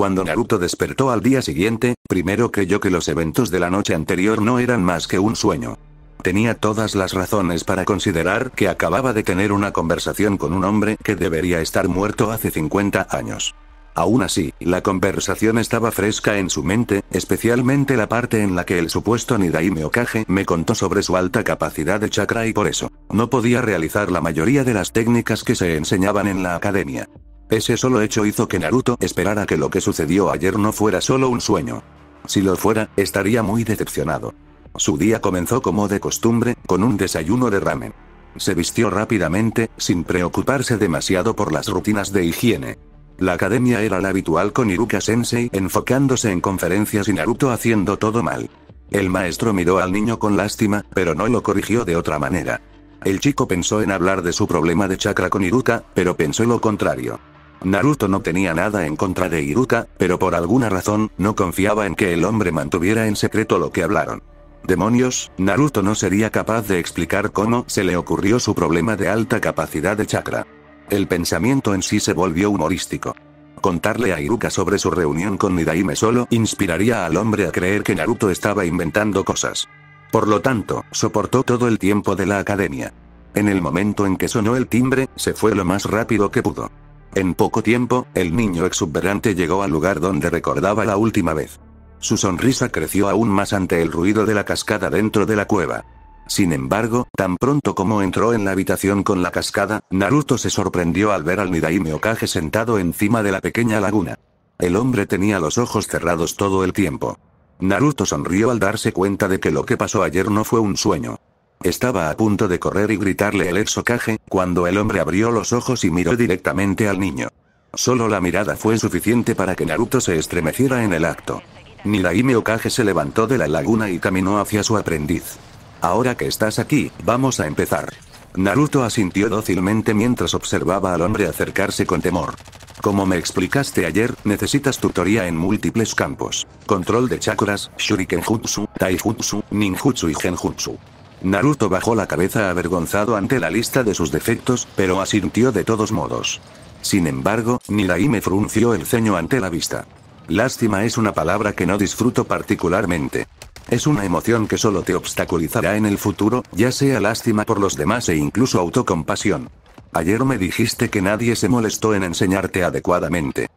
Cuando Naruto despertó al día siguiente, primero creyó que los eventos de la noche anterior no eran más que un sueño. Tenía todas las razones para considerar que acababa de tener una conversación con un hombre que debería estar muerto hace 50 años. Aún así, la conversación estaba fresca en su mente, especialmente la parte en la que el supuesto Nidaime Okage me contó sobre su alta capacidad de chakra y por eso, no podía realizar la mayoría de las técnicas que se enseñaban en la academia. Ese solo hecho hizo que Naruto esperara que lo que sucedió ayer no fuera solo un sueño. Si lo fuera, estaría muy decepcionado. Su día comenzó como de costumbre, con un desayuno de ramen. Se vistió rápidamente, sin preocuparse demasiado por las rutinas de higiene. La academia era la habitual con Iruka Sensei enfocándose en conferencias y Naruto haciendo todo mal. El maestro miró al niño con lástima, pero no lo corrigió de otra manera. El chico pensó en hablar de su problema de chakra con Iruka, pero pensó lo contrario. Naruto no tenía nada en contra de Iruka, pero por alguna razón, no confiaba en que el hombre mantuviera en secreto lo que hablaron. Demonios, Naruto no sería capaz de explicar cómo se le ocurrió su problema de alta capacidad de chakra. El pensamiento en sí se volvió humorístico. Contarle a Iruka sobre su reunión con Nidaime solo inspiraría al hombre a creer que Naruto estaba inventando cosas. Por lo tanto, soportó todo el tiempo de la academia. En el momento en que sonó el timbre, se fue lo más rápido que pudo. En poco tiempo, el niño exuberante llegó al lugar donde recordaba la última vez. Su sonrisa creció aún más ante el ruido de la cascada dentro de la cueva. Sin embargo, tan pronto como entró en la habitación con la cascada, Naruto se sorprendió al ver al Nidaime Okage sentado encima de la pequeña laguna. El hombre tenía los ojos cerrados todo el tiempo. Naruto sonrió al darse cuenta de que lo que pasó ayer no fue un sueño. Estaba a punto de correr y gritarle el exocaje, cuando el hombre abrió los ojos y miró directamente al niño. Solo la mirada fue suficiente para que Naruto se estremeciera en el acto. Niraime Okage se levantó de la laguna y caminó hacia su aprendiz. Ahora que estás aquí, vamos a empezar. Naruto asintió dócilmente mientras observaba al hombre acercarse con temor. Como me explicaste ayer, necesitas tutoría en múltiples campos. Control de chakras, shurikenjutsu, taijutsu, ninjutsu y genjutsu. Naruto bajó la cabeza avergonzado ante la lista de sus defectos, pero asintió de todos modos. Sin embargo, me frunció el ceño ante la vista. Lástima es una palabra que no disfruto particularmente. Es una emoción que solo te obstaculizará en el futuro, ya sea lástima por los demás e incluso autocompasión. Ayer me dijiste que nadie se molestó en enseñarte adecuadamente.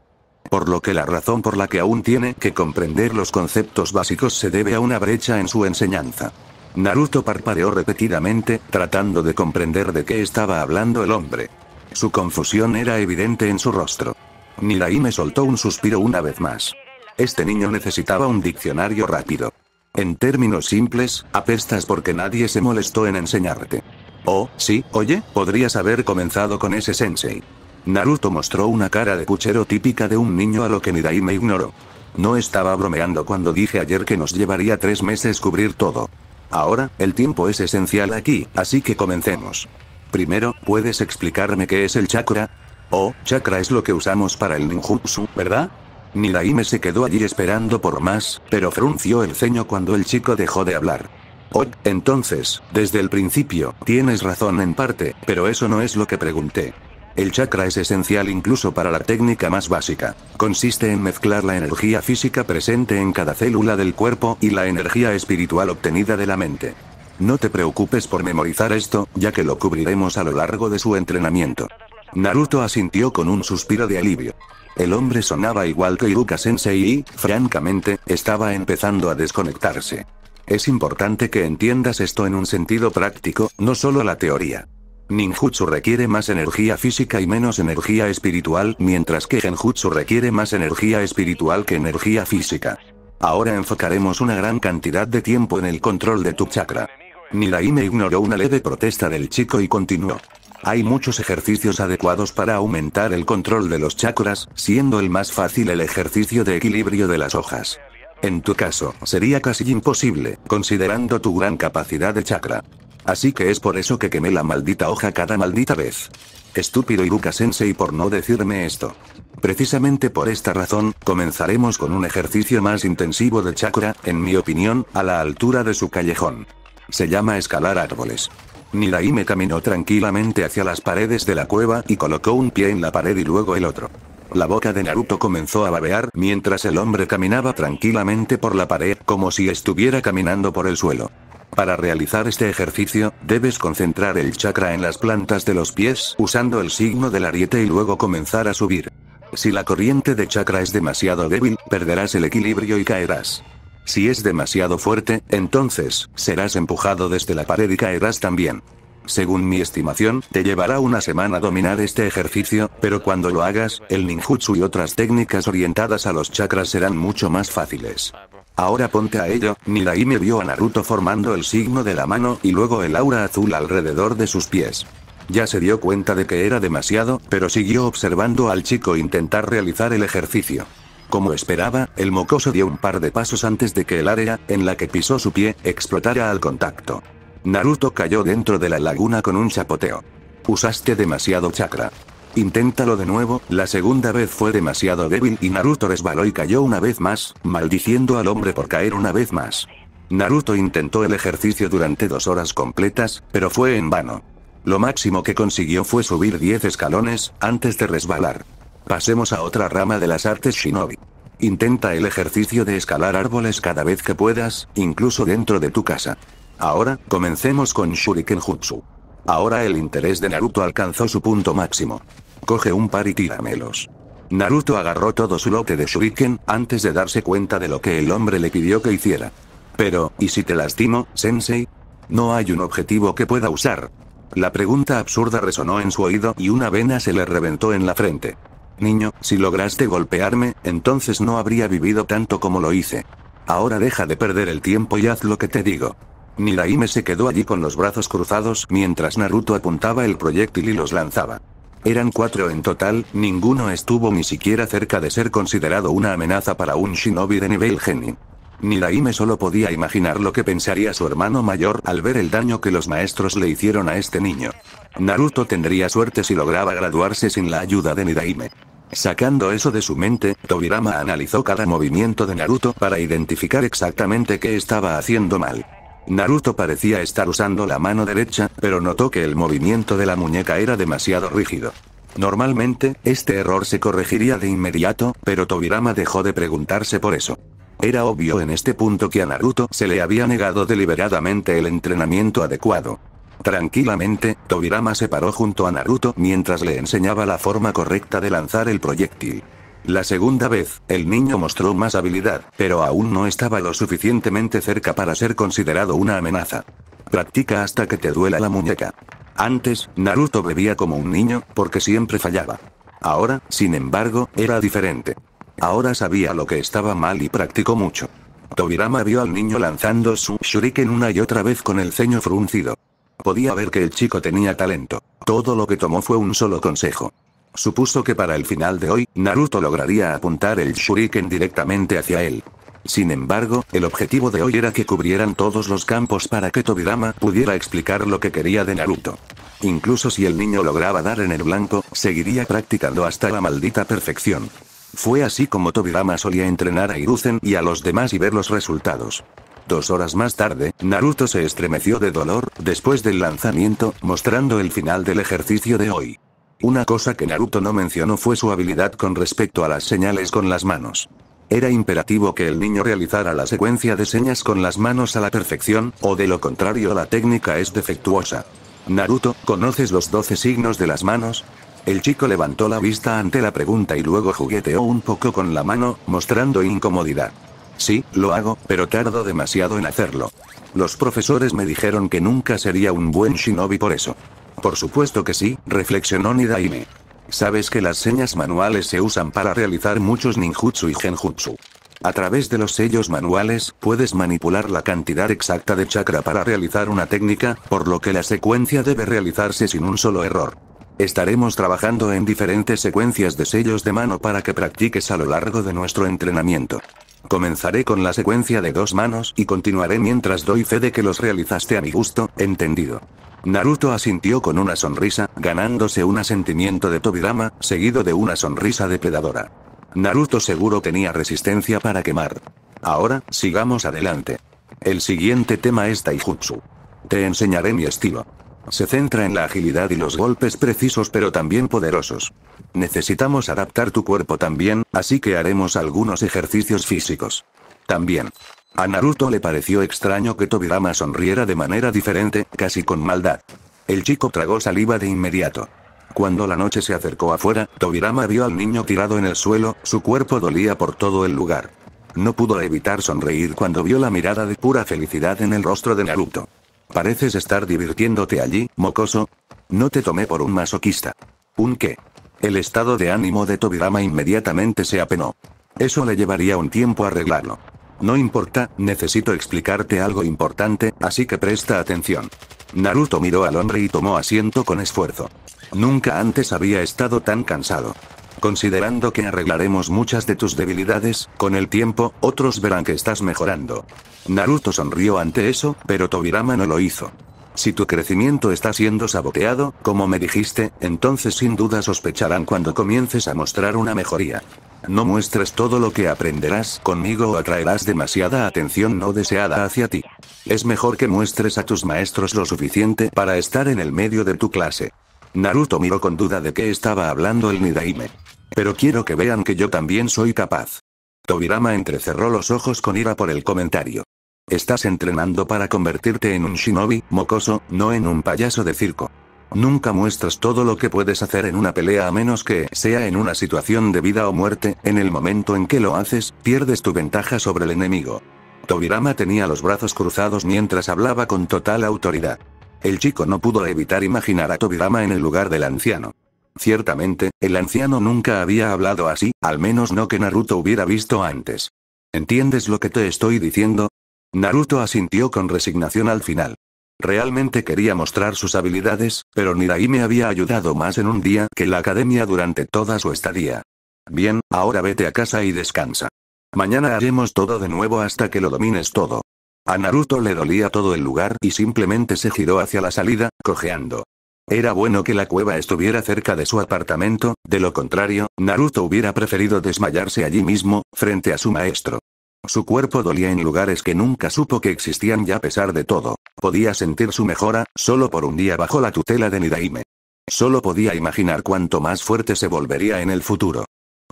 Por lo que la razón por la que aún tiene que comprender los conceptos básicos se debe a una brecha en su enseñanza. Naruto parpadeó repetidamente, tratando de comprender de qué estaba hablando el hombre. Su confusión era evidente en su rostro. me soltó un suspiro una vez más. Este niño necesitaba un diccionario rápido. En términos simples, apestas porque nadie se molestó en enseñarte. Oh, sí, oye, podrías haber comenzado con ese sensei. Naruto mostró una cara de puchero típica de un niño a lo que Niraime me ignoró. No estaba bromeando cuando dije ayer que nos llevaría tres meses cubrir todo. Ahora, el tiempo es esencial aquí, así que comencemos. Primero, ¿puedes explicarme qué es el chakra? Oh, chakra es lo que usamos para el ninjutsu, ¿verdad? Niraime se quedó allí esperando por más, pero frunció el ceño cuando el chico dejó de hablar. Oh, entonces, desde el principio, tienes razón en parte, pero eso no es lo que pregunté. El chakra es esencial incluso para la técnica más básica. Consiste en mezclar la energía física presente en cada célula del cuerpo y la energía espiritual obtenida de la mente. No te preocupes por memorizar esto, ya que lo cubriremos a lo largo de su entrenamiento. Naruto asintió con un suspiro de alivio. El hombre sonaba igual que Iruka Sensei y, francamente, estaba empezando a desconectarse. Es importante que entiendas esto en un sentido práctico, no solo la teoría. Ninjutsu requiere más energía física y menos energía espiritual, mientras que Genjutsu requiere más energía espiritual que energía física. Ahora enfocaremos una gran cantidad de tiempo en el control de tu chakra. Niraime ignoró una leve protesta del chico y continuó. Hay muchos ejercicios adecuados para aumentar el control de los chakras, siendo el más fácil el ejercicio de equilibrio de las hojas. En tu caso, sería casi imposible, considerando tu gran capacidad de chakra. Así que es por eso que quemé la maldita hoja cada maldita vez. Estúpido Iruka-sensei por no decirme esto. Precisamente por esta razón, comenzaremos con un ejercicio más intensivo de chakra, en mi opinión, a la altura de su callejón. Se llama escalar árboles. me caminó tranquilamente hacia las paredes de la cueva y colocó un pie en la pared y luego el otro. La boca de Naruto comenzó a babear mientras el hombre caminaba tranquilamente por la pared como si estuviera caminando por el suelo. Para realizar este ejercicio, debes concentrar el chakra en las plantas de los pies usando el signo del ariete y luego comenzar a subir. Si la corriente de chakra es demasiado débil, perderás el equilibrio y caerás. Si es demasiado fuerte, entonces, serás empujado desde la pared y caerás también. Según mi estimación, te llevará una semana dominar este ejercicio, pero cuando lo hagas, el ninjutsu y otras técnicas orientadas a los chakras serán mucho más fáciles. Ahora ponte a ello, Niraime vio a Naruto formando el signo de la mano y luego el aura azul alrededor de sus pies. Ya se dio cuenta de que era demasiado, pero siguió observando al chico intentar realizar el ejercicio. Como esperaba, el mocoso dio un par de pasos antes de que el área, en la que pisó su pie, explotara al contacto. Naruto cayó dentro de la laguna con un chapoteo. Usaste demasiado chakra. Inténtalo de nuevo, la segunda vez fue demasiado débil y Naruto resbaló y cayó una vez más, maldiciendo al hombre por caer una vez más. Naruto intentó el ejercicio durante dos horas completas, pero fue en vano. Lo máximo que consiguió fue subir 10 escalones, antes de resbalar. Pasemos a otra rama de las artes shinobi. Intenta el ejercicio de escalar árboles cada vez que puedas, incluso dentro de tu casa. Ahora, comencemos con Shuriken Jutsu. Ahora el interés de Naruto alcanzó su punto máximo. Coge un par y tíramelos. Naruto agarró todo su lote de shuriken, antes de darse cuenta de lo que el hombre le pidió que hiciera. Pero, ¿y si te lastimo, sensei? No hay un objetivo que pueda usar. La pregunta absurda resonó en su oído y una vena se le reventó en la frente. Niño, si lograste golpearme, entonces no habría vivido tanto como lo hice. Ahora deja de perder el tiempo y haz lo que te digo. Niraime se quedó allí con los brazos cruzados mientras Naruto apuntaba el proyectil y los lanzaba. Eran cuatro en total, ninguno estuvo ni siquiera cerca de ser considerado una amenaza para un shinobi de nivel geni. Niraime solo podía imaginar lo que pensaría su hermano mayor al ver el daño que los maestros le hicieron a este niño. Naruto tendría suerte si lograba graduarse sin la ayuda de Niraime. Sacando eso de su mente, Tobirama analizó cada movimiento de Naruto para identificar exactamente qué estaba haciendo mal. Naruto parecía estar usando la mano derecha, pero notó que el movimiento de la muñeca era demasiado rígido. Normalmente, este error se corregiría de inmediato, pero Tobirama dejó de preguntarse por eso. Era obvio en este punto que a Naruto se le había negado deliberadamente el entrenamiento adecuado. Tranquilamente, Tobirama se paró junto a Naruto mientras le enseñaba la forma correcta de lanzar el proyectil. La segunda vez, el niño mostró más habilidad, pero aún no estaba lo suficientemente cerca para ser considerado una amenaza. Practica hasta que te duela la muñeca. Antes, Naruto bebía como un niño, porque siempre fallaba. Ahora, sin embargo, era diferente. Ahora sabía lo que estaba mal y practicó mucho. Tobirama vio al niño lanzando su shuriken una y otra vez con el ceño fruncido. Podía ver que el chico tenía talento. Todo lo que tomó fue un solo consejo. Supuso que para el final de hoy, Naruto lograría apuntar el shuriken directamente hacia él. Sin embargo, el objetivo de hoy era que cubrieran todos los campos para que Tobirama pudiera explicar lo que quería de Naruto. Incluso si el niño lograba dar en el blanco, seguiría practicando hasta la maldita perfección. Fue así como Tobirama solía entrenar a Iruzen y a los demás y ver los resultados. Dos horas más tarde, Naruto se estremeció de dolor, después del lanzamiento, mostrando el final del ejercicio de hoy. Una cosa que Naruto no mencionó fue su habilidad con respecto a las señales con las manos. Era imperativo que el niño realizara la secuencia de señas con las manos a la perfección, o de lo contrario la técnica es defectuosa. Naruto, ¿conoces los 12 signos de las manos? El chico levantó la vista ante la pregunta y luego jugueteó un poco con la mano, mostrando incomodidad. Sí, lo hago, pero tardo demasiado en hacerlo. Los profesores me dijeron que nunca sería un buen shinobi por eso. Por supuesto que sí, reflexionó Nidaime. Sabes que las señas manuales se usan para realizar muchos ninjutsu y genjutsu. A través de los sellos manuales, puedes manipular la cantidad exacta de chakra para realizar una técnica, por lo que la secuencia debe realizarse sin un solo error. Estaremos trabajando en diferentes secuencias de sellos de mano para que practiques a lo largo de nuestro entrenamiento. Comenzaré con la secuencia de dos manos y continuaré mientras doy fe de que los realizaste a mi gusto, entendido. Naruto asintió con una sonrisa, ganándose un asentimiento de Tobirama, seguido de una sonrisa depredadora. Naruto seguro tenía resistencia para quemar. Ahora, sigamos adelante. El siguiente tema es Taijutsu. Te enseñaré mi estilo. Se centra en la agilidad y los golpes precisos pero también poderosos. Necesitamos adaptar tu cuerpo también, así que haremos algunos ejercicios físicos. También. A Naruto le pareció extraño que Tobirama sonriera de manera diferente, casi con maldad. El chico tragó saliva de inmediato. Cuando la noche se acercó afuera, Tobirama vio al niño tirado en el suelo, su cuerpo dolía por todo el lugar. No pudo evitar sonreír cuando vio la mirada de pura felicidad en el rostro de Naruto. Pareces estar divirtiéndote allí, mocoso. No te tomé por un masoquista. ¿Un qué? El estado de ánimo de Tobirama inmediatamente se apenó. Eso le llevaría un tiempo arreglarlo. No importa, necesito explicarte algo importante, así que presta atención. Naruto miró al hombre y tomó asiento con esfuerzo. Nunca antes había estado tan cansado. Considerando que arreglaremos muchas de tus debilidades, con el tiempo, otros verán que estás mejorando. Naruto sonrió ante eso, pero Tobirama no lo hizo. Si tu crecimiento está siendo saboteado, como me dijiste, entonces sin duda sospecharán cuando comiences a mostrar una mejoría. No muestres todo lo que aprenderás conmigo o atraerás demasiada atención no deseada hacia ti. Es mejor que muestres a tus maestros lo suficiente para estar en el medio de tu clase. Naruto miró con duda de qué estaba hablando el Nidaime. Pero quiero que vean que yo también soy capaz. Tobirama entrecerró los ojos con ira por el comentario. Estás entrenando para convertirte en un shinobi, mocoso, no en un payaso de circo. Nunca muestras todo lo que puedes hacer en una pelea a menos que sea en una situación de vida o muerte, en el momento en que lo haces, pierdes tu ventaja sobre el enemigo. Tobirama tenía los brazos cruzados mientras hablaba con total autoridad. El chico no pudo evitar imaginar a Tobirama en el lugar del anciano. Ciertamente, el anciano nunca había hablado así, al menos no que Naruto hubiera visto antes. ¿Entiendes lo que te estoy diciendo? Naruto asintió con resignación al final. Realmente quería mostrar sus habilidades, pero Nirai me había ayudado más en un día que la academia durante toda su estadía. Bien, ahora vete a casa y descansa. Mañana haremos todo de nuevo hasta que lo domines todo. A Naruto le dolía todo el lugar y simplemente se giró hacia la salida, cojeando. Era bueno que la cueva estuviera cerca de su apartamento, de lo contrario, Naruto hubiera preferido desmayarse allí mismo, frente a su maestro. Su cuerpo dolía en lugares que nunca supo que existían ya a pesar de todo, podía sentir su mejora, solo por un día bajo la tutela de Nidaime. Solo podía imaginar cuánto más fuerte se volvería en el futuro.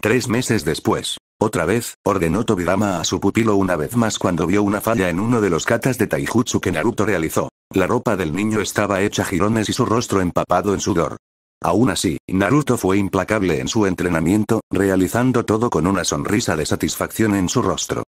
Tres meses después, otra vez, ordenó Tobirama a su pupilo una vez más cuando vio una falla en uno de los katas de Taijutsu que Naruto realizó. La ropa del niño estaba hecha jirones y su rostro empapado en sudor. Aún así, Naruto fue implacable en su entrenamiento, realizando todo con una sonrisa de satisfacción en su rostro.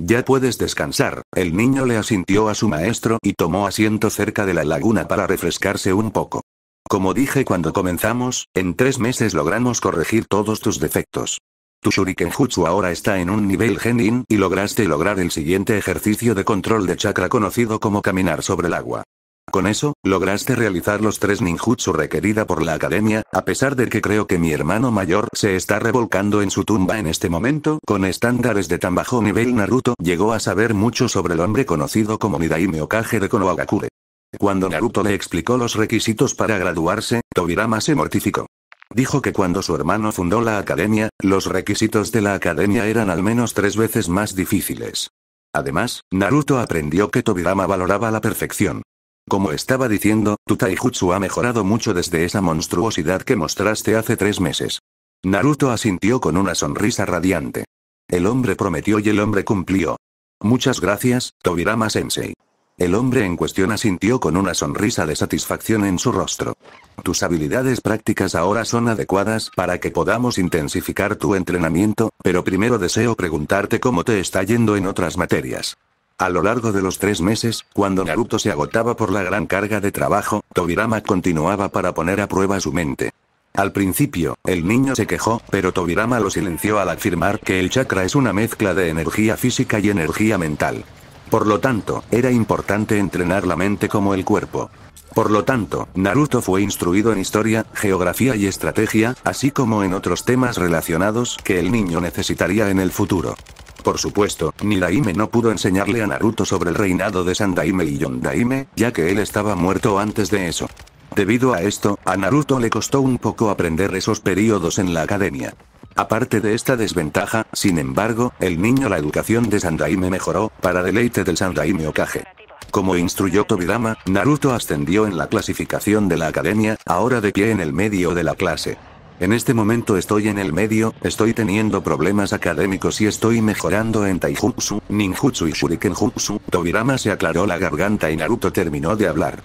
Ya puedes descansar, el niño le asintió a su maestro y tomó asiento cerca de la laguna para refrescarse un poco. Como dije cuando comenzamos, en tres meses logramos corregir todos tus defectos. Tu Shuriken ahora está en un nivel Genin y lograste lograr el siguiente ejercicio de control de chakra conocido como caminar sobre el agua. Con eso, lograste realizar los tres ninjutsu requerida por la academia, a pesar de que creo que mi hermano mayor se está revolcando en su tumba en este momento, con estándares de tan bajo nivel Naruto llegó a saber mucho sobre el hombre conocido como Nidaime Okage de Konohagakure. Cuando Naruto le explicó los requisitos para graduarse, Tobirama se mortificó. Dijo que cuando su hermano fundó la academia, los requisitos de la academia eran al menos tres veces más difíciles. Además, Naruto aprendió que Tobirama valoraba la perfección. Como estaba diciendo, tu taijutsu ha mejorado mucho desde esa monstruosidad que mostraste hace tres meses. Naruto asintió con una sonrisa radiante. El hombre prometió y el hombre cumplió. Muchas gracias, Tobirama Sensei. El hombre en cuestión asintió con una sonrisa de satisfacción en su rostro. Tus habilidades prácticas ahora son adecuadas para que podamos intensificar tu entrenamiento, pero primero deseo preguntarte cómo te está yendo en otras materias. A lo largo de los tres meses, cuando Naruto se agotaba por la gran carga de trabajo, Tobirama continuaba para poner a prueba su mente. Al principio, el niño se quejó, pero Tobirama lo silenció al afirmar que el chakra es una mezcla de energía física y energía mental. Por lo tanto, era importante entrenar la mente como el cuerpo. Por lo tanto, Naruto fue instruido en historia, geografía y estrategia, así como en otros temas relacionados que el niño necesitaría en el futuro. Por supuesto, Niraime no pudo enseñarle a Naruto sobre el reinado de Sandaime y Yondaime, ya que él estaba muerto antes de eso. Debido a esto, a Naruto le costó un poco aprender esos periodos en la academia. Aparte de esta desventaja, sin embargo, el niño la educación de Sandaime mejoró, para deleite del Sandaime Okage. Como instruyó Tobirama, Naruto ascendió en la clasificación de la academia, ahora de pie en el medio de la clase. En este momento estoy en el medio, estoy teniendo problemas académicos y estoy mejorando en Taijutsu, Ninjutsu y Shurikenjutsu. Tobirama se aclaró la garganta y Naruto terminó de hablar.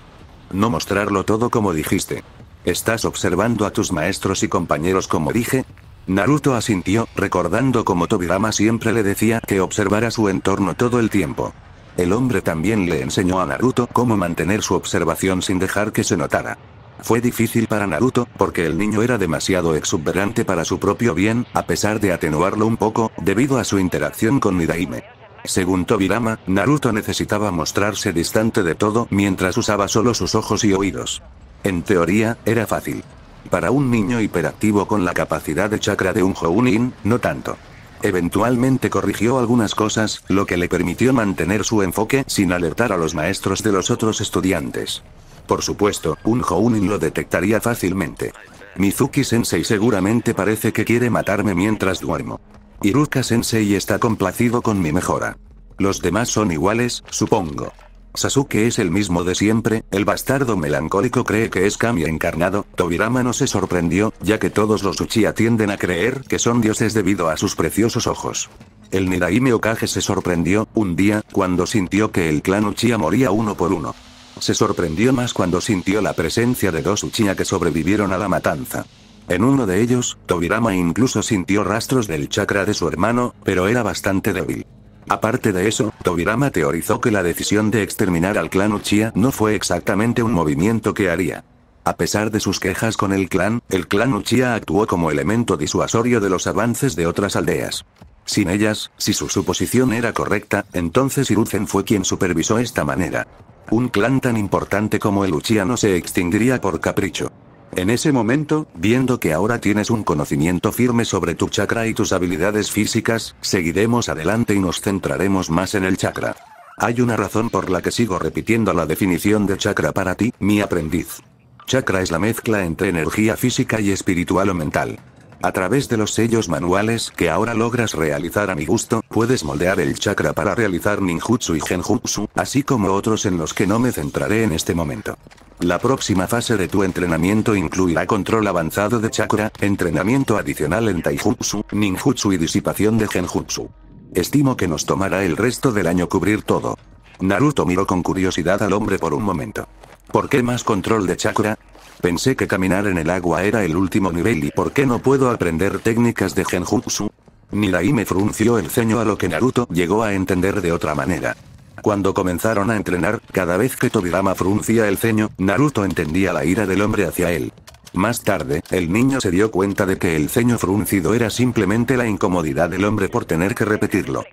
No mostrarlo todo como dijiste. ¿Estás observando a tus maestros y compañeros como dije? Naruto asintió, recordando cómo Tobirama siempre le decía que observara su entorno todo el tiempo. El hombre también le enseñó a Naruto cómo mantener su observación sin dejar que se notara. Fue difícil para Naruto, porque el niño era demasiado exuberante para su propio bien, a pesar de atenuarlo un poco, debido a su interacción con Nidaime. Según Tobirama, Naruto necesitaba mostrarse distante de todo mientras usaba solo sus ojos y oídos. En teoría, era fácil. Para un niño hiperactivo con la capacidad de chakra de un Jounin, no tanto. Eventualmente corrigió algunas cosas, lo que le permitió mantener su enfoque sin alertar a los maestros de los otros estudiantes. Por supuesto, un Jounin lo detectaría fácilmente. Mizuki-sensei seguramente parece que quiere matarme mientras duermo. Iruka-sensei está complacido con mi mejora. Los demás son iguales, supongo. Sasuke es el mismo de siempre, el bastardo melancólico cree que es Kami encarnado, Tobirama no se sorprendió, ya que todos los Uchiha tienden a creer que son dioses debido a sus preciosos ojos. El Niraime Okage se sorprendió, un día, cuando sintió que el clan Uchiha moría uno por uno. Se sorprendió más cuando sintió la presencia de dos Uchiha que sobrevivieron a la matanza. En uno de ellos, Tobirama incluso sintió rastros del chakra de su hermano, pero era bastante débil. Aparte de eso, Tobirama teorizó que la decisión de exterminar al clan Uchiha no fue exactamente un movimiento que haría. A pesar de sus quejas con el clan, el clan Uchiha actuó como elemento disuasorio de los avances de otras aldeas. Sin ellas, si su suposición era correcta, entonces Hiruzen fue quien supervisó esta manera. Un clan tan importante como el Uchiha no se extinguiría por capricho. En ese momento, viendo que ahora tienes un conocimiento firme sobre tu chakra y tus habilidades físicas, seguiremos adelante y nos centraremos más en el chakra. Hay una razón por la que sigo repitiendo la definición de chakra para ti, mi aprendiz. Chakra es la mezcla entre energía física y espiritual o mental. A través de los sellos manuales que ahora logras realizar a mi gusto, puedes moldear el chakra para realizar ninjutsu y genjutsu, así como otros en los que no me centraré en este momento. La próxima fase de tu entrenamiento incluirá control avanzado de chakra, entrenamiento adicional en taijutsu, ninjutsu y disipación de genjutsu. Estimo que nos tomará el resto del año cubrir todo. Naruto miró con curiosidad al hombre por un momento. ¿Por qué más control de chakra? Pensé que caminar en el agua era el último nivel y ¿por qué no puedo aprender técnicas de genjutsu? Mirai me frunció el ceño a lo que Naruto llegó a entender de otra manera. Cuando comenzaron a entrenar, cada vez que Tobirama fruncía el ceño, Naruto entendía la ira del hombre hacia él. Más tarde, el niño se dio cuenta de que el ceño fruncido era simplemente la incomodidad del hombre por tener que repetirlo.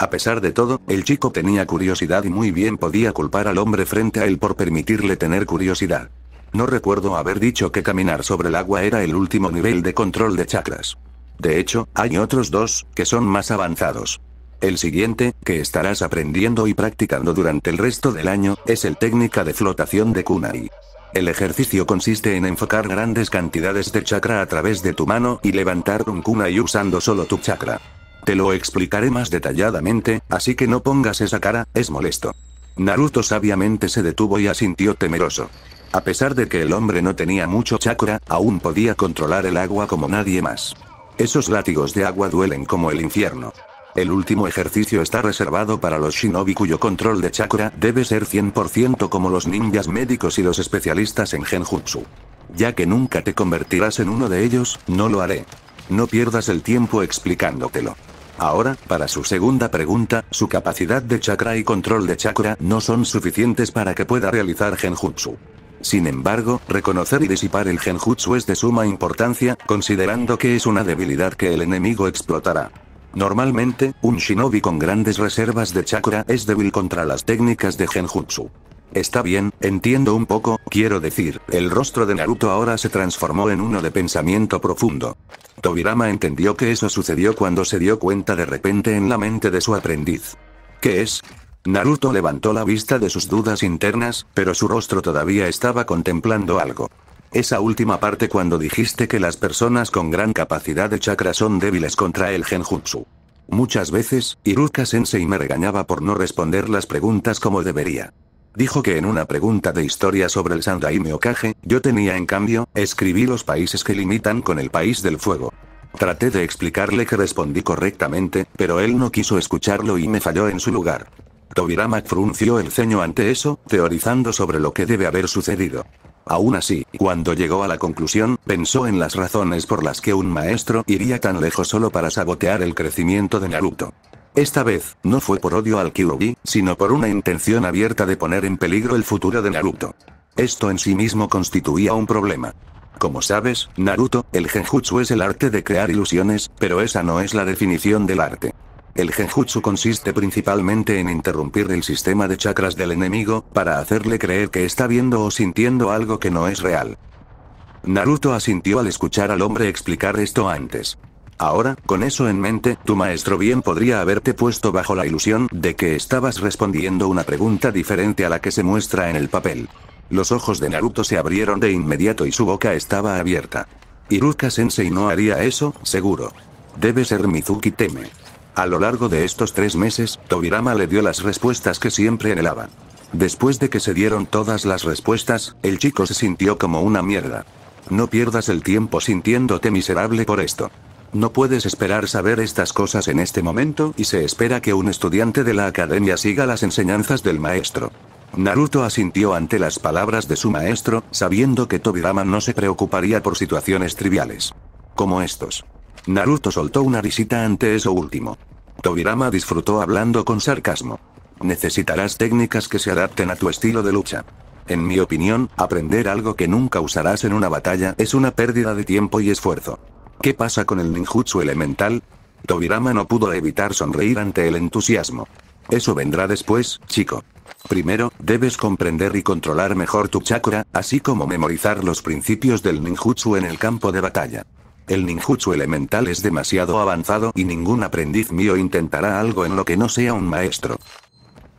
A pesar de todo, el chico tenía curiosidad y muy bien podía culpar al hombre frente a él por permitirle tener curiosidad. No recuerdo haber dicho que caminar sobre el agua era el último nivel de control de chakras. De hecho, hay otros dos, que son más avanzados. El siguiente, que estarás aprendiendo y practicando durante el resto del año, es el técnica de flotación de Kunai. El ejercicio consiste en enfocar grandes cantidades de chakra a través de tu mano y levantar un kunai usando solo tu chakra. Te lo explicaré más detalladamente, así que no pongas esa cara, es molesto. Naruto sabiamente se detuvo y asintió temeroso. A pesar de que el hombre no tenía mucho chakra, aún podía controlar el agua como nadie más. Esos látigos de agua duelen como el infierno. El último ejercicio está reservado para los shinobi cuyo control de chakra debe ser 100% como los ninjas médicos y los especialistas en genjutsu. Ya que nunca te convertirás en uno de ellos, no lo haré. No pierdas el tiempo explicándotelo. Ahora, para su segunda pregunta, su capacidad de chakra y control de chakra no son suficientes para que pueda realizar genjutsu. Sin embargo, reconocer y disipar el genjutsu es de suma importancia, considerando que es una debilidad que el enemigo explotará. Normalmente, un shinobi con grandes reservas de chakra es débil contra las técnicas de genjutsu. Está bien, entiendo un poco, quiero decir, el rostro de Naruto ahora se transformó en uno de pensamiento profundo. Tobirama entendió que eso sucedió cuando se dio cuenta de repente en la mente de su aprendiz. ¿Qué es? Naruto levantó la vista de sus dudas internas, pero su rostro todavía estaba contemplando algo. Esa última parte cuando dijiste que las personas con gran capacidad de chakra son débiles contra el genjutsu. Muchas veces, Iruka sensei me regañaba por no responder las preguntas como debería. Dijo que en una pregunta de historia sobre el Sandaime Okaje, yo tenía en cambio, escribí los países que limitan con el país del fuego. Traté de explicarle que respondí correctamente, pero él no quiso escucharlo y me falló en su lugar. Tobirama frunció el ceño ante eso, teorizando sobre lo que debe haber sucedido. Aún así, cuando llegó a la conclusión, pensó en las razones por las que un maestro iría tan lejos solo para sabotear el crecimiento de Naruto. Esta vez, no fue por odio al Kyuubi, sino por una intención abierta de poner en peligro el futuro de Naruto. Esto en sí mismo constituía un problema. Como sabes, Naruto, el genjutsu es el arte de crear ilusiones, pero esa no es la definición del arte. El genjutsu consiste principalmente en interrumpir el sistema de chakras del enemigo, para hacerle creer que está viendo o sintiendo algo que no es real. Naruto asintió al escuchar al hombre explicar esto antes. Ahora, con eso en mente, tu maestro bien podría haberte puesto bajo la ilusión de que estabas respondiendo una pregunta diferente a la que se muestra en el papel. Los ojos de Naruto se abrieron de inmediato y su boca estaba abierta. Iruka Sensei no haría eso, seguro. Debe ser Mizuki Teme. A lo largo de estos tres meses, Tobirama le dio las respuestas que siempre anhelaba. Después de que se dieron todas las respuestas, el chico se sintió como una mierda. No pierdas el tiempo sintiéndote miserable por esto. No puedes esperar saber estas cosas en este momento y se espera que un estudiante de la academia siga las enseñanzas del maestro. Naruto asintió ante las palabras de su maestro, sabiendo que Tobirama no se preocuparía por situaciones triviales. Como estos. Naruto soltó una risita ante eso último. Tobirama disfrutó hablando con sarcasmo. Necesitarás técnicas que se adapten a tu estilo de lucha. En mi opinión, aprender algo que nunca usarás en una batalla es una pérdida de tiempo y esfuerzo. ¿Qué pasa con el ninjutsu elemental? Tobirama no pudo evitar sonreír ante el entusiasmo. Eso vendrá después, chico. Primero, debes comprender y controlar mejor tu chakra, así como memorizar los principios del ninjutsu en el campo de batalla. El ninjutsu elemental es demasiado avanzado y ningún aprendiz mío intentará algo en lo que no sea un maestro.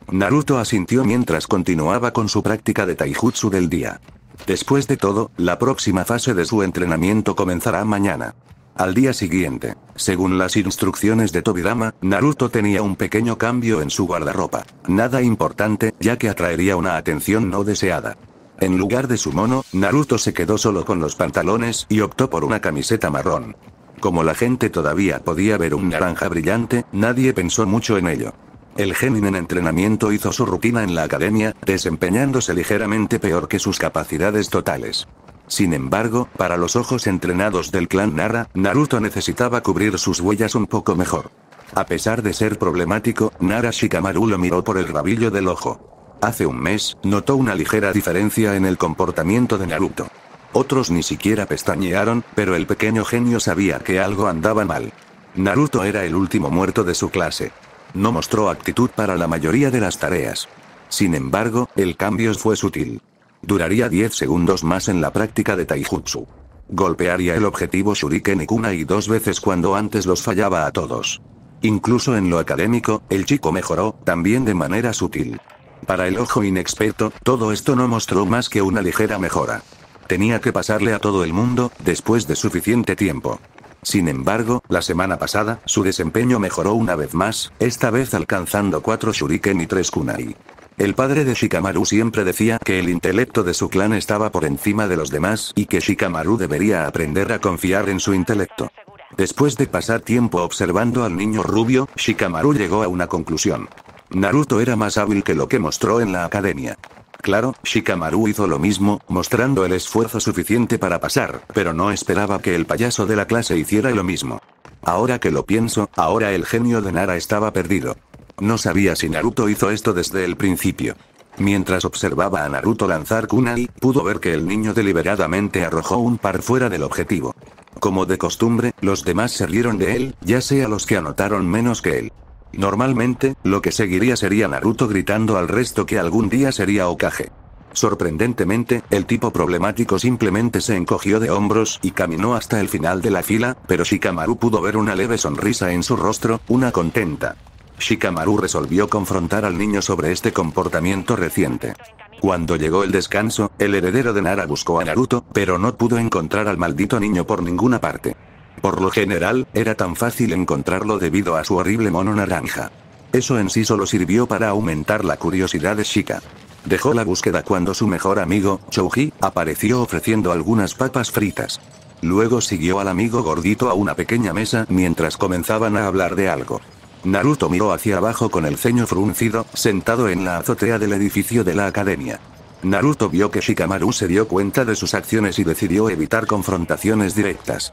Naruto asintió mientras continuaba con su práctica de taijutsu del día. Después de todo, la próxima fase de su entrenamiento comenzará mañana. Al día siguiente, según las instrucciones de Tobirama, Naruto tenía un pequeño cambio en su guardarropa. Nada importante, ya que atraería una atención no deseada. En lugar de su mono, Naruto se quedó solo con los pantalones y optó por una camiseta marrón. Como la gente todavía podía ver un naranja brillante, nadie pensó mucho en ello. El Genin en entrenamiento hizo su rutina en la academia, desempeñándose ligeramente peor que sus capacidades totales. Sin embargo, para los ojos entrenados del clan Nara, Naruto necesitaba cubrir sus huellas un poco mejor. A pesar de ser problemático, Nara Shikamaru lo miró por el rabillo del ojo. Hace un mes, notó una ligera diferencia en el comportamiento de Naruto. Otros ni siquiera pestañearon, pero el pequeño genio sabía que algo andaba mal. Naruto era el último muerto de su clase. No mostró actitud para la mayoría de las tareas. Sin embargo, el cambio fue sutil. Duraría 10 segundos más en la práctica de taijutsu. Golpearía el objetivo shuriken y kuna y dos veces cuando antes los fallaba a todos. Incluso en lo académico, el chico mejoró, también de manera sutil. Para el ojo inexperto, todo esto no mostró más que una ligera mejora. Tenía que pasarle a todo el mundo, después de suficiente tiempo. Sin embargo, la semana pasada, su desempeño mejoró una vez más, esta vez alcanzando 4 shuriken y 3 kunai. El padre de Shikamaru siempre decía que el intelecto de su clan estaba por encima de los demás y que Shikamaru debería aprender a confiar en su intelecto. Después de pasar tiempo observando al niño rubio, Shikamaru llegó a una conclusión. Naruto era más hábil que lo que mostró en la academia. Claro, Shikamaru hizo lo mismo, mostrando el esfuerzo suficiente para pasar, pero no esperaba que el payaso de la clase hiciera lo mismo. Ahora que lo pienso, ahora el genio de Nara estaba perdido. No sabía si Naruto hizo esto desde el principio. Mientras observaba a Naruto lanzar Kunai, pudo ver que el niño deliberadamente arrojó un par fuera del objetivo. Como de costumbre, los demás se rieron de él, ya sea los que anotaron menos que él. Normalmente, lo que seguiría sería Naruto gritando al resto que algún día sería Okage. Sorprendentemente, el tipo problemático simplemente se encogió de hombros y caminó hasta el final de la fila, pero Shikamaru pudo ver una leve sonrisa en su rostro, una contenta. Shikamaru resolvió confrontar al niño sobre este comportamiento reciente. Cuando llegó el descanso, el heredero de Nara buscó a Naruto, pero no pudo encontrar al maldito niño por ninguna parte. Por lo general, era tan fácil encontrarlo debido a su horrible mono naranja. Eso en sí solo sirvió para aumentar la curiosidad de Shika. Dejó la búsqueda cuando su mejor amigo, Chouji, apareció ofreciendo algunas papas fritas. Luego siguió al amigo gordito a una pequeña mesa mientras comenzaban a hablar de algo. Naruto miró hacia abajo con el ceño fruncido, sentado en la azotea del edificio de la academia. Naruto vio que Shikamaru se dio cuenta de sus acciones y decidió evitar confrontaciones directas.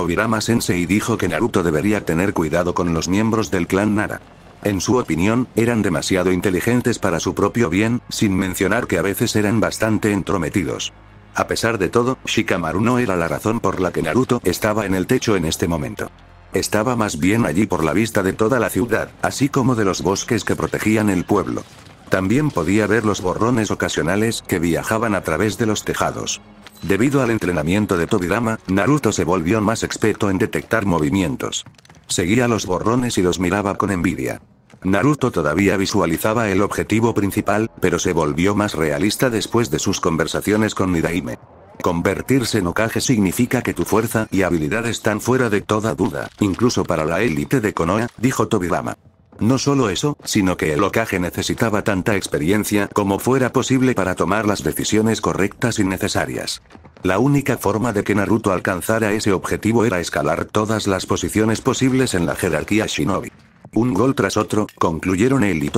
Tobirama Sensei dijo que Naruto debería tener cuidado con los miembros del clan Nara. En su opinión, eran demasiado inteligentes para su propio bien, sin mencionar que a veces eran bastante entrometidos. A pesar de todo, Shikamaru no era la razón por la que Naruto estaba en el techo en este momento. Estaba más bien allí por la vista de toda la ciudad, así como de los bosques que protegían el pueblo. También podía ver los borrones ocasionales que viajaban a través de los tejados. Debido al entrenamiento de Tobirama, Naruto se volvió más experto en detectar movimientos. Seguía los borrones y los miraba con envidia. Naruto todavía visualizaba el objetivo principal, pero se volvió más realista después de sus conversaciones con Nidaime. Convertirse en Okage significa que tu fuerza y habilidad están fuera de toda duda, incluso para la élite de Konoha, dijo Tobirama. No solo eso, sino que el ocaje necesitaba tanta experiencia como fuera posible para tomar las decisiones correctas y necesarias. La única forma de que Naruto alcanzara ese objetivo era escalar todas las posiciones posibles en la jerarquía Shinobi. Un gol tras otro, concluyeron el y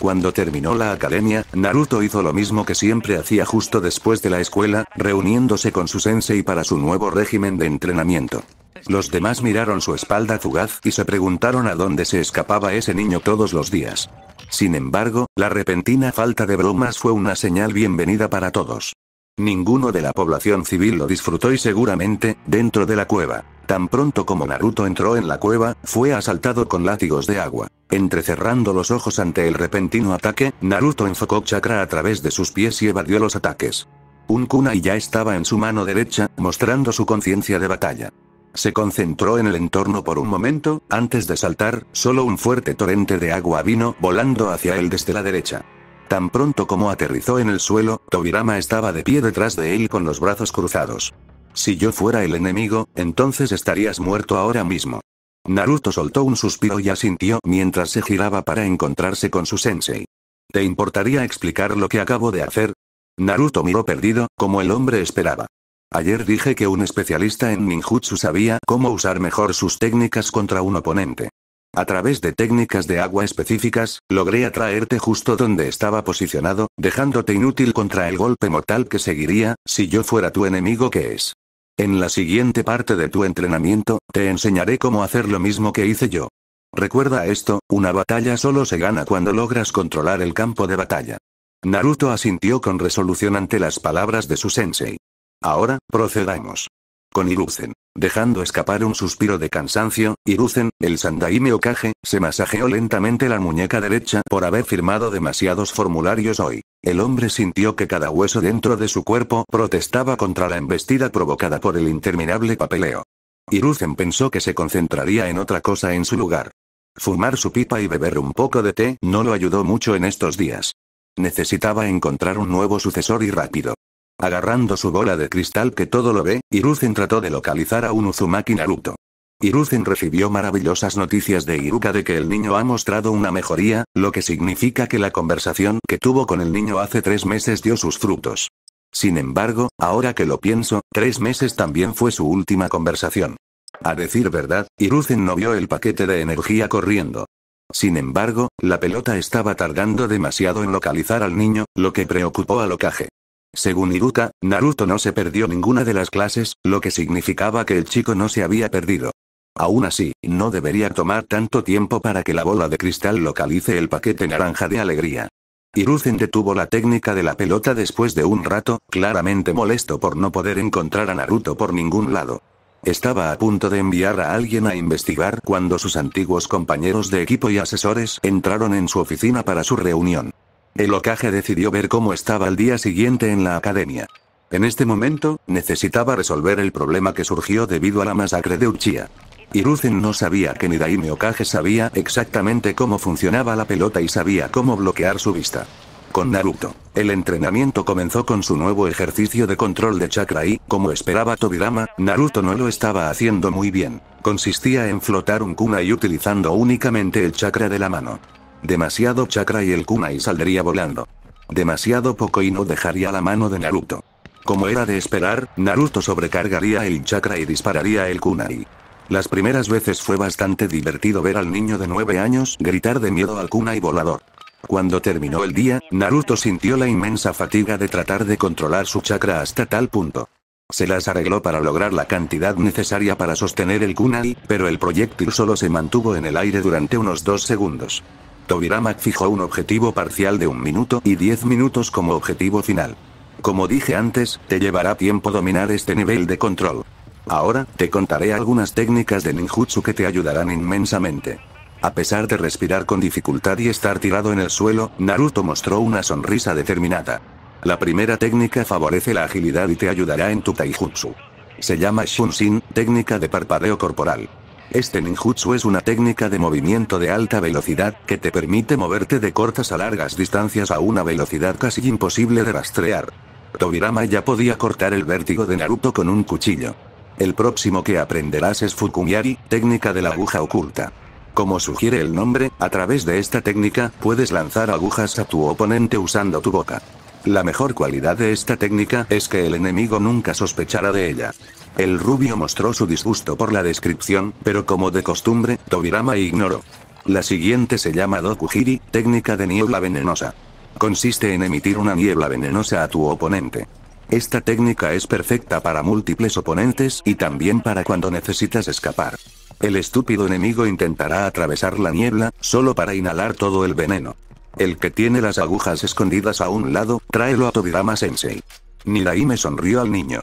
cuando terminó la academia, Naruto hizo lo mismo que siempre hacía justo después de la escuela, reuniéndose con su sensei para su nuevo régimen de entrenamiento. Los demás miraron su espalda fugaz y se preguntaron a dónde se escapaba ese niño todos los días. Sin embargo, la repentina falta de bromas fue una señal bienvenida para todos. Ninguno de la población civil lo disfrutó y seguramente, dentro de la cueva, Tan pronto como Naruto entró en la cueva, fue asaltado con látigos de agua. Entrecerrando los ojos ante el repentino ataque, Naruto enfocó chakra a través de sus pies y evadió los ataques. Un kunai ya estaba en su mano derecha, mostrando su conciencia de batalla. Se concentró en el entorno por un momento, antes de saltar, solo un fuerte torrente de agua vino volando hacia él desde la derecha. Tan pronto como aterrizó en el suelo, Tobirama estaba de pie detrás de él con los brazos cruzados. Si yo fuera el enemigo, entonces estarías muerto ahora mismo. Naruto soltó un suspiro y asintió mientras se giraba para encontrarse con su sensei. ¿Te importaría explicar lo que acabo de hacer? Naruto miró perdido, como el hombre esperaba. Ayer dije que un especialista en ninjutsu sabía cómo usar mejor sus técnicas contra un oponente. A través de técnicas de agua específicas, logré atraerte justo donde estaba posicionado, dejándote inútil contra el golpe mortal que seguiría, si yo fuera tu enemigo que es. En la siguiente parte de tu entrenamiento, te enseñaré cómo hacer lo mismo que hice yo. Recuerda esto, una batalla solo se gana cuando logras controlar el campo de batalla. Naruto asintió con resolución ante las palabras de su sensei. Ahora, procedamos. Con Iruzen. Dejando escapar un suspiro de cansancio, Iruzen, el Sandaime caje se masajeó lentamente la muñeca derecha por haber firmado demasiados formularios hoy. El hombre sintió que cada hueso dentro de su cuerpo protestaba contra la embestida provocada por el interminable papeleo. Iruzen pensó que se concentraría en otra cosa en su lugar. Fumar su pipa y beber un poco de té no lo ayudó mucho en estos días. Necesitaba encontrar un nuevo sucesor y rápido. Agarrando su bola de cristal que todo lo ve, Hiruzen trató de localizar a un Uzumaki Naruto. Hiruzen recibió maravillosas noticias de Iruka de que el niño ha mostrado una mejoría, lo que significa que la conversación que tuvo con el niño hace tres meses dio sus frutos. Sin embargo, ahora que lo pienso, tres meses también fue su última conversación. A decir verdad, Hiruzen no vio el paquete de energía corriendo. Sin embargo, la pelota estaba tardando demasiado en localizar al niño, lo que preocupó a Lokage. Según Iruka, Naruto no se perdió ninguna de las clases, lo que significaba que el chico no se había perdido. Aún así, no debería tomar tanto tiempo para que la bola de cristal localice el paquete naranja de alegría. Iruzen detuvo la técnica de la pelota después de un rato, claramente molesto por no poder encontrar a Naruto por ningún lado. Estaba a punto de enviar a alguien a investigar cuando sus antiguos compañeros de equipo y asesores entraron en su oficina para su reunión. El Okage decidió ver cómo estaba al día siguiente en la academia. En este momento, necesitaba resolver el problema que surgió debido a la masacre de Uchiha. Hiruzen no sabía que ni Daime Okage sabía exactamente cómo funcionaba la pelota y sabía cómo bloquear su vista. Con Naruto, el entrenamiento comenzó con su nuevo ejercicio de control de chakra y, como esperaba Tobirama, Naruto no lo estaba haciendo muy bien. Consistía en flotar un kuna y utilizando únicamente el chakra de la mano. Demasiado chakra y el kunai saldría volando. Demasiado poco y no dejaría la mano de Naruto. Como era de esperar, Naruto sobrecargaría el chakra y dispararía el kunai. Las primeras veces fue bastante divertido ver al niño de 9 años gritar de miedo al kunai volador. Cuando terminó el día, Naruto sintió la inmensa fatiga de tratar de controlar su chakra hasta tal punto. Se las arregló para lograr la cantidad necesaria para sostener el kunai, pero el proyectil solo se mantuvo en el aire durante unos dos segundos. Tobirama fijó un objetivo parcial de un minuto y 10 minutos como objetivo final. Como dije antes, te llevará tiempo dominar este nivel de control. Ahora, te contaré algunas técnicas de ninjutsu que te ayudarán inmensamente. A pesar de respirar con dificultad y estar tirado en el suelo, Naruto mostró una sonrisa determinada. La primera técnica favorece la agilidad y te ayudará en tu taijutsu. Se llama Shunshin, técnica de parpadeo corporal. Este ninjutsu es una técnica de movimiento de alta velocidad, que te permite moverte de cortas a largas distancias a una velocidad casi imposible de rastrear. Tobirama ya podía cortar el vértigo de Naruto con un cuchillo. El próximo que aprenderás es Fukumiari, técnica de la aguja oculta. Como sugiere el nombre, a través de esta técnica puedes lanzar agujas a tu oponente usando tu boca. La mejor cualidad de esta técnica es que el enemigo nunca sospechará de ella. El rubio mostró su disgusto por la descripción, pero como de costumbre, Tobirama ignoró. La siguiente se llama Dokujiri, técnica de niebla venenosa. Consiste en emitir una niebla venenosa a tu oponente. Esta técnica es perfecta para múltiples oponentes y también para cuando necesitas escapar. El estúpido enemigo intentará atravesar la niebla, solo para inhalar todo el veneno. El que tiene las agujas escondidas a un lado, tráelo a Tobirama Sensei. me sonrió al niño.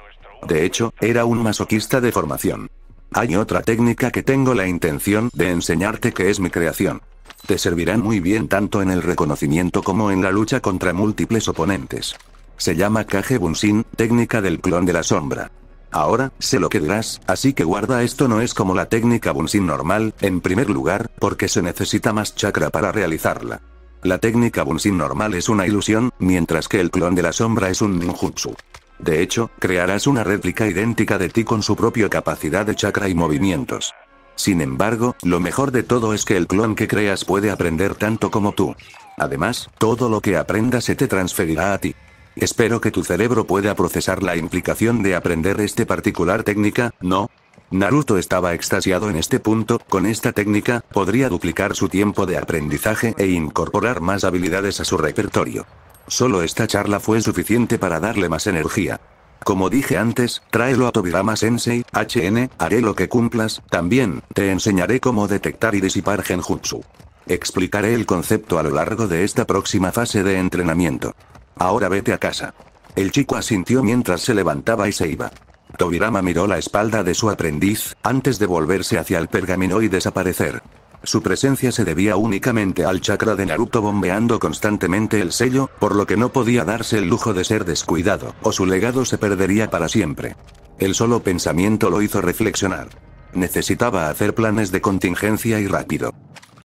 De hecho, era un masoquista de formación. Hay otra técnica que tengo la intención de enseñarte que es mi creación. Te servirán muy bien tanto en el reconocimiento como en la lucha contra múltiples oponentes. Se llama Kage Bunshin, técnica del clon de la sombra. Ahora, sé lo que dirás, así que guarda esto no es como la técnica Bunshin normal, en primer lugar, porque se necesita más chakra para realizarla. La técnica Bunshin normal es una ilusión, mientras que el clon de la sombra es un ninjutsu. De hecho, crearás una réplica idéntica de ti con su propia capacidad de chakra y movimientos. Sin embargo, lo mejor de todo es que el clon que creas puede aprender tanto como tú. Además, todo lo que aprendas se te transferirá a ti. Espero que tu cerebro pueda procesar la implicación de aprender este particular técnica, ¿no? Naruto estaba extasiado en este punto, con esta técnica, podría duplicar su tiempo de aprendizaje e incorporar más habilidades a su repertorio. Solo esta charla fue suficiente para darle más energía. Como dije antes, tráelo a Tobirama Sensei, HN, haré lo que cumplas, también, te enseñaré cómo detectar y disipar genjutsu. Explicaré el concepto a lo largo de esta próxima fase de entrenamiento. Ahora vete a casa. El chico asintió mientras se levantaba y se iba. Tobirama miró la espalda de su aprendiz, antes de volverse hacia el pergamino y desaparecer. Su presencia se debía únicamente al chakra de Naruto bombeando constantemente el sello, por lo que no podía darse el lujo de ser descuidado, o su legado se perdería para siempre. El solo pensamiento lo hizo reflexionar. Necesitaba hacer planes de contingencia y rápido.